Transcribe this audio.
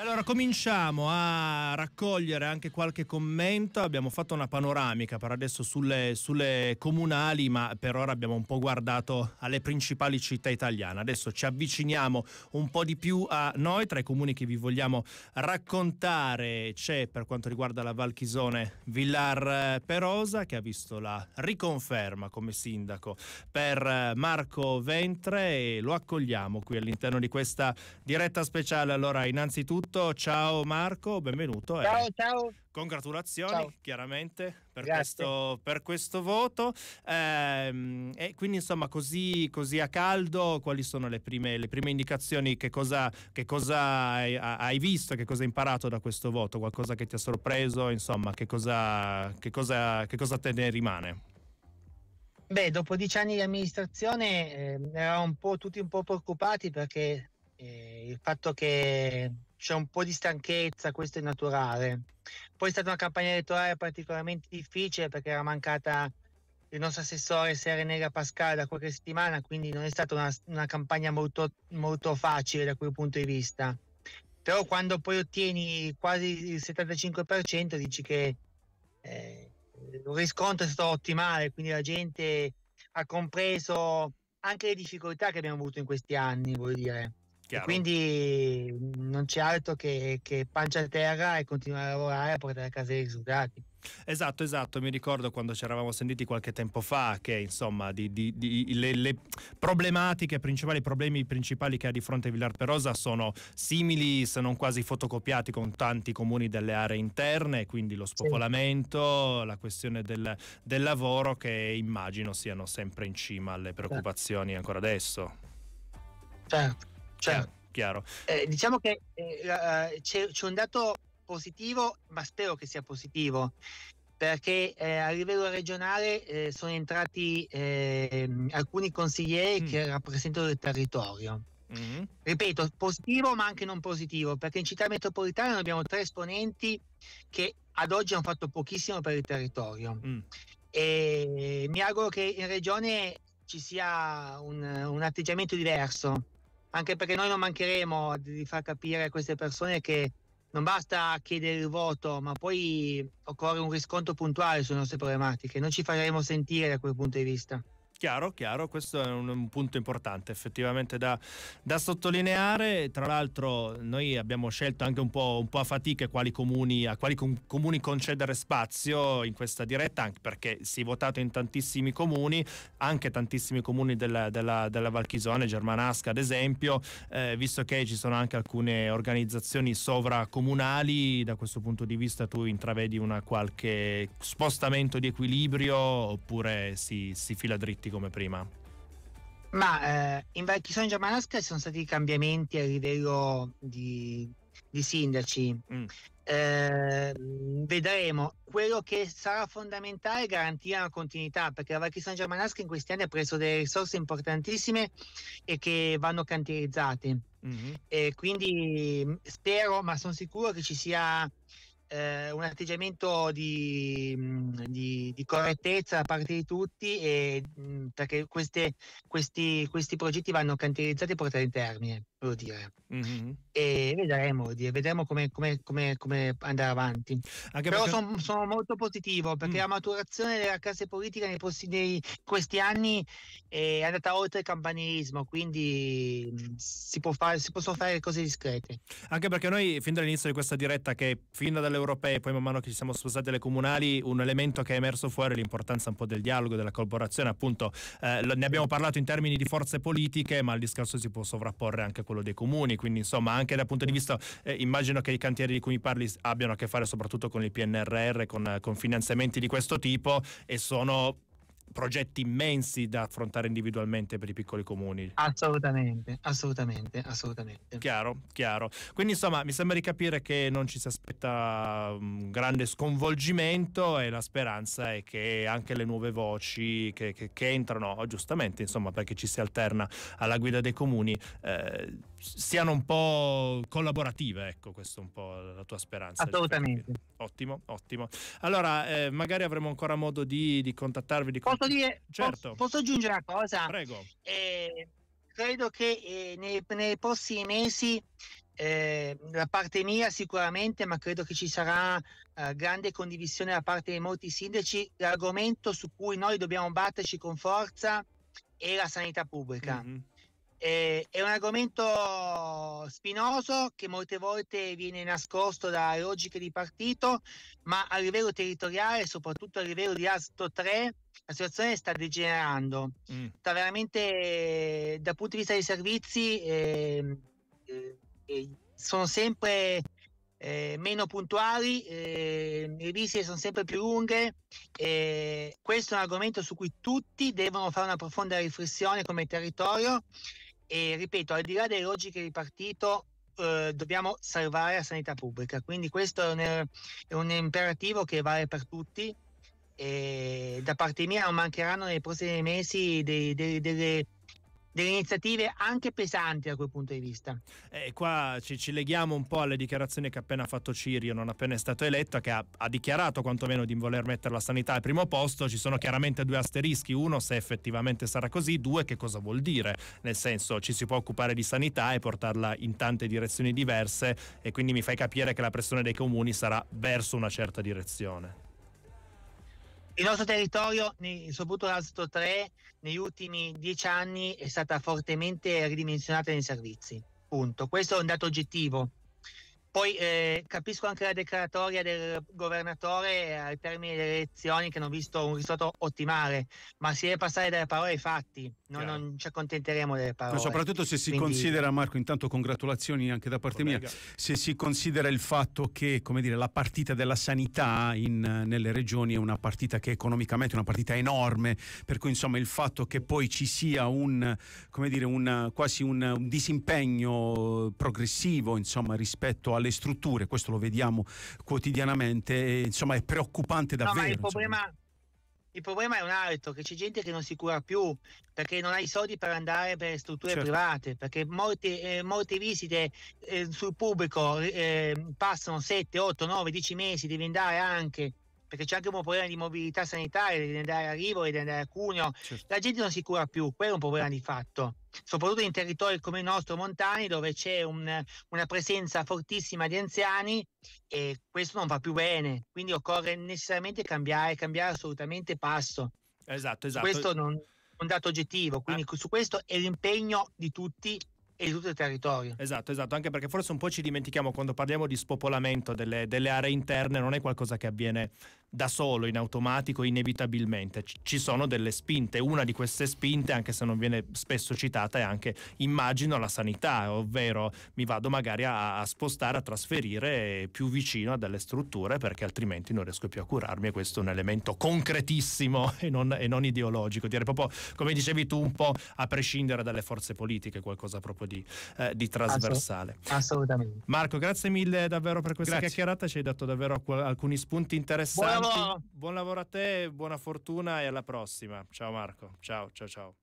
allora cominciamo a raccogliere anche qualche commento, abbiamo fatto una panoramica per adesso sulle, sulle, comunali, ma per ora abbiamo un po' guardato alle principali città italiane. Adesso ci avviciniamo un po' di più a noi, tra i comuni che vi vogliamo raccontare c'è per quanto riguarda la Valchisone Villar eh, Perosa che ha visto la riconferma come sindaco per eh, Marco Ventre e lo accogliamo qui all'interno di questa diretta speciale. Allora innanzitutto tutto, ciao Marco, benvenuto. Eh. Ciao, eh. ciao. Congratulazioni ciao. chiaramente per questo, per questo, voto. Eh, e quindi insomma così, così, a caldo, quali sono le prime, le prime indicazioni, che cosa, che cosa hai, hai, visto, che cosa hai imparato da questo voto, qualcosa che ti ha sorpreso, insomma che cosa, che cosa, che cosa te ne rimane? Beh, dopo dieci anni di amministrazione eh, eravamo un po', tutti un po' preoccupati perché eh, il fatto che c'è un po' di stanchezza, questo è naturale. Poi è stata una campagna elettorale particolarmente difficile perché era mancata il nostro assessore Serenega Pascal da qualche settimana, quindi non è stata una, una campagna molto, molto facile da quel punto di vista. Però quando poi ottieni quasi il 75% dici che eh, il riscontro è stato ottimale, quindi la gente ha compreso anche le difficoltà che abbiamo avuto in questi anni, vuol dire. Chiaro. Quindi non c'è altro che, che pancia a terra e continuare a lavorare a portare a casa i risultati. Esatto, esatto, mi ricordo quando ci eravamo sentiti qualche tempo fa che insomma di, di, di, le, le, problematiche principali, i problemi principali che ha di fronte Villar Perosa sono simili se non quasi fotocopiati con tanti comuni delle aree interne, quindi lo spopolamento, sì. la questione del, del lavoro che immagino siano sempre in cima alle preoccupazioni ancora adesso. Certo. Certo. Chiaro. Eh, diciamo che eh, eh, c'è, c'è, un dato positivo, ma spero che sia positivo, perché eh, a livello regionale eh, sono entrati eh, alcuni consiglieri mm. che rappresentano il territorio. Mm. Ripeto, positivo ma anche non positivo, perché in città metropolitana abbiamo tre esponenti che ad oggi hanno fatto pochissimo per il territorio. Mm. E mi auguro che in regione ci sia un, un atteggiamento diverso anche perché noi non mancheremo di far capire a queste persone che non basta chiedere il voto, ma poi occorre un riscontro puntuale sulle nostre problematiche. Non ci faremo sentire da quel punto di vista. Chiaro, chiaro, questo è un, un punto importante effettivamente da, da, sottolineare. Tra l'altro noi abbiamo scelto anche un po', un po a fatica quali comuni, a quali com- comuni concedere spazio in questa diretta, anche perché si è votato in tantissimi comuni, anche tantissimi comuni della, della, della Valchisone, Germanasca ad esempio, eh, visto che ci sono anche alcune organizzazioni sovracomunali, da questo punto di vista tu intravedi un qualche spostamento di equilibrio oppure si, si fila dritto? forti come prima? Ma eh, in Val Chissone Germanasca ci sono stati cambiamenti a livello di, di sindaci. Mm. Eh, vedremo. Quello che sarà fondamentale è garantire la continuità, perché la Val Chissone Germanasca in questi anni ha preso delle risorse importantissime e che vanno cantierizzate. Mm-hmm. quindi mm, spero, ma sono sicuro che ci sia eh, un atteggiamento di, di, di, correttezza da parte di tutti e, mh, perché queste, questi, questi, progetti vanno cantierizzati e portati in termine, devo dire. Mm-hmm. E vedremo, vedremo come, come, come, come, andare avanti. Anche Però perché... sono, sono molto positivo perché mm. la maturazione della classe politica nei, posti, nei questi anni è andata oltre il campanilismo, quindi si, può fare, si possono fare cose discrete. Anche perché noi fin dall'inizio di questa diretta che fin dall'Europa europee, poi man mano che ci siamo sposati alle comunali, un elemento che è emerso fuori è l'importanza un po' del dialogo, della collaborazione, appunto eh, ne abbiamo parlato in termini di forze politiche, ma il discorso si può sovrapporre anche a quello dei comuni, quindi insomma anche dal punto di vista, eh, immagino che i cantieri di cui mi parli abbiano a che fare soprattutto con il PNRR, con, con finanziamenti di questo tipo e sono progetti immensi da affrontare individualmente per i piccoli comuni. Assolutamente, assolutamente, assolutamente. Chiaro, chiaro. Quindi insomma mi sembra di capire che non ci si aspetta un mm, grande sconvolgimento e la speranza è che anche le nuove voci che, che, che entrano, giustamente insomma perché ci si alterna alla guida dei comuni, eh, siano un po' collaborative, ecco, questa è un po' la tua speranza. Assolutamente. Ottimo, ottimo. Allora, eh, magari avremo ancora modo di, di contattarvi. Di posso, cont- dire, certo. posso, posso, aggiungere una cosa? Prego. Eh, credo che eh, nei, nei, prossimi mesi, da eh, parte mia sicuramente, ma credo che ci sarà eh, grande condivisione da parte di molti sindaci, l'argomento su cui noi dobbiamo batterci con forza è la sanità pubblica. Mm-hmm eh, è un argomento spinoso che molte volte viene nascosto da logiche di partito, ma a livello territoriale, soprattutto a livello di Asto 3, la situazione sta degenerando. Mm. Sta veramente, dal punto di vista dei servizi, ehm, eh, eh, sono sempre eh, meno puntuali, ehm, le visite sono sempre più lunghe. questo è un argomento su cui tutti devono fare una profonda riflessione come territorio e ripeto, al di là delle logiche di partito, eh, dobbiamo salvare la sanità pubblica, quindi questo è un, è un imperativo che vale per tutti. E da parte mia non mancheranno nei prossimi mesi dei, dei, delle, delle iniziative anche pesanti da quel punto di vista. E eh, qua ci, ci, leghiamo un po' alle dichiarazioni che ha appena fatto Cirio, non appena è stato eletto, che ha, ha, dichiarato quantomeno di voler mettere la sanità al primo posto. Ci sono chiaramente due asterischi, uno se effettivamente sarà così, due che cosa vuol dire, nel senso ci si può occupare di sanità e portarla in tante direzioni diverse e quindi mi fai capire che la pressione dei comuni sarà verso una certa direzione. Il nostro territorio, soprattutto l'Alto 3, negli ultimi dieci anni è stata fortemente ridimensionata nei servizi. Punto. Questo è un dato oggettivo poi eh, capisco anche la declaratoria del governatore eh, al termine delle elezioni che hanno visto un risultato ottimale, ma si deve passare dalle parole ai fatti, noi non ci accontenteremo delle parole. Ma soprattutto se si Quindi... considera, Marco, intanto congratulazioni anche da parte Collega. mia, se si considera il fatto che dire, la partita della sanità in, nelle regioni è una partita che economicamente è una partita enorme, per cui insomma il fatto che poi ci sia un, dire, un quasi un, un disimpegno eh, progressivo insomma, rispetto al alle strutture, questo lo vediamo quotidianamente, e, insomma è preoccupante davvero. No, il, problema, il, problema, è un altro, che c'è gente che non si cura più perché non ha i soldi per andare per strutture certo. private, perché molte, eh, molte visite eh, sul pubblico eh, passano 7, 8, 9, 10 mesi, devi andare anche perché c'è anche un problema di mobilità sanitaria, di andare a Rivo, di andare a Cuneo, certo. la gente non si cura più, quello è un problema di fatto soprattutto in territori come il nostro montani dove c'è un, una presenza fortissima di anziani e questo non va più bene quindi occorre necessariamente cambiare cambiare assolutamente passo esatto esatto questo non è un dato oggettivo quindi ah. su questo è l'impegno di tutti e di tutto il territorio. Esatto, esatto, anche perché forse un po' ci dimentichiamo quando parliamo di spopolamento delle, delle aree interne, non è qualcosa che avviene da solo, in automatico, inevitabilmente. Ci sono delle spinte, una di queste spinte, anche se non viene spesso citata, è anche immagino la sanità, ovvero mi vado magari a, a spostare, a trasferire più vicino a delle strutture perché altrimenti non riesco più a curarmi e questo è un elemento concretissimo e non, e non ideologico, Direi proprio come dicevi tu un po' a prescindere dalle forze politiche, qualcosa proprio di, eh, di trasversale. Assolutamente. Marco, grazie mille davvero per questa grazie. chiacchierata, ci hai dato davvero alcuni spunti interessanti. Buona Buon lavoro a te, buona fortuna e alla prossima. Ciao Marco. Ciao, ciao, ciao.